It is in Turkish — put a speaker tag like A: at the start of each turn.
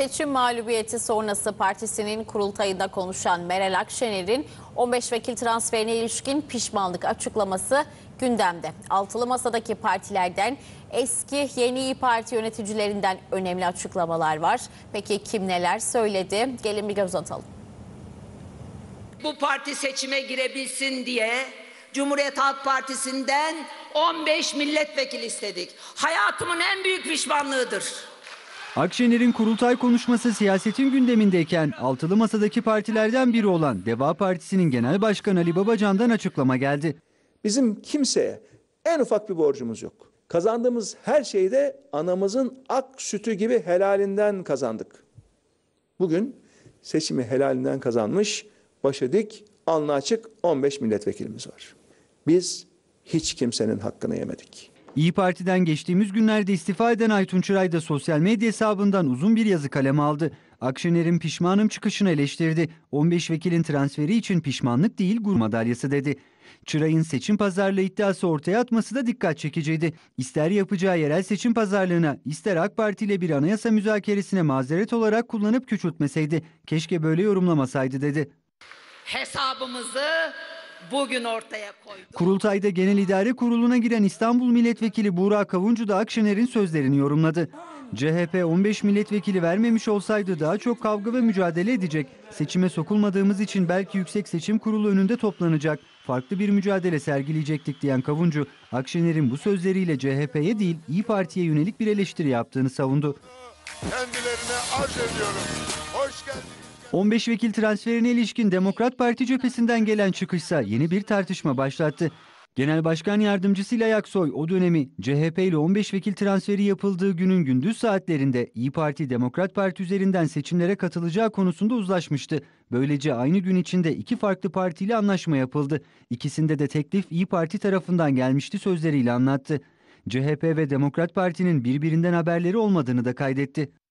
A: Seçim mağlubiyeti sonrası partisinin kurultayında konuşan Meral Akşener'in 15 vekil transferine ilişkin pişmanlık açıklaması gündemde. Altılı masadaki partilerden eski yeni İyi Parti yöneticilerinden önemli açıklamalar var. Peki kim neler söyledi? Gelin bir göz atalım. Bu parti seçime girebilsin diye Cumhuriyet Halk Partisi'nden 15 milletvekili istedik. Hayatımın en büyük pişmanlığıdır.
B: Akşener'in kurultay konuşması siyasetin gündemindeyken altılı masadaki partilerden biri olan Deva Partisi'nin Genel
C: Başkanı Ali Babacan'dan açıklama geldi. Bizim kimseye en ufak bir borcumuz yok. Kazandığımız her şeyde anamızın ak sütü gibi helalinden kazandık. Bugün seçimi helalinden kazanmış, başı dik, alnı açık 15 milletvekilimiz var. Biz hiç kimsenin hakkını yemedik.
B: İyi Parti'den geçtiğimiz günlerde istifa eden Aytun Çıray da sosyal medya hesabından uzun bir yazı kaleme aldı. Akşener'in pişmanım çıkışını eleştirdi. 15 vekilin transferi için pişmanlık değil gurur madalyası dedi. Çıray'ın seçim pazarlığı iddiası ortaya atması da dikkat çekiciydi. İster yapacağı yerel seçim pazarlığına, ister AK Parti ile bir anayasa müzakeresine mazeret olarak kullanıp küçültmeseydi. Keşke böyle yorumlamasaydı dedi.
A: Hesabımızı bugün ortaya
B: koydu. Kurultayda Genel İdare Kurulu'na giren İstanbul Milletvekili Buğra Kavuncu da Akşener'in sözlerini yorumladı. CHP 15 milletvekili vermemiş olsaydı daha çok kavga ve mücadele edecek. Seçime sokulmadığımız için belki Yüksek Seçim Kurulu önünde toplanacak. Farklı bir mücadele sergileyecektik diyen Kavuncu, Akşener'in bu sözleriyle CHP'ye değil İyi Parti'ye yönelik bir eleştiri yaptığını savundu.
C: Kendilerine arz ediyorum.
B: Hoş geldiniz. 15 vekil transferine ilişkin Demokrat Parti cephesinden gelen çıkışsa yeni bir tartışma başlattı. Genel Başkan Yardımcısı İlayak Yaksoy o dönemi CHP ile 15 vekil transferi yapıldığı günün gündüz saatlerinde İyi Parti Demokrat Parti üzerinden seçimlere katılacağı konusunda uzlaşmıştı. Böylece aynı gün içinde iki farklı partiyle anlaşma yapıldı. İkisinde de teklif İyi Parti tarafından gelmişti sözleriyle anlattı. CHP ve Demokrat Parti'nin birbirinden haberleri olmadığını da kaydetti.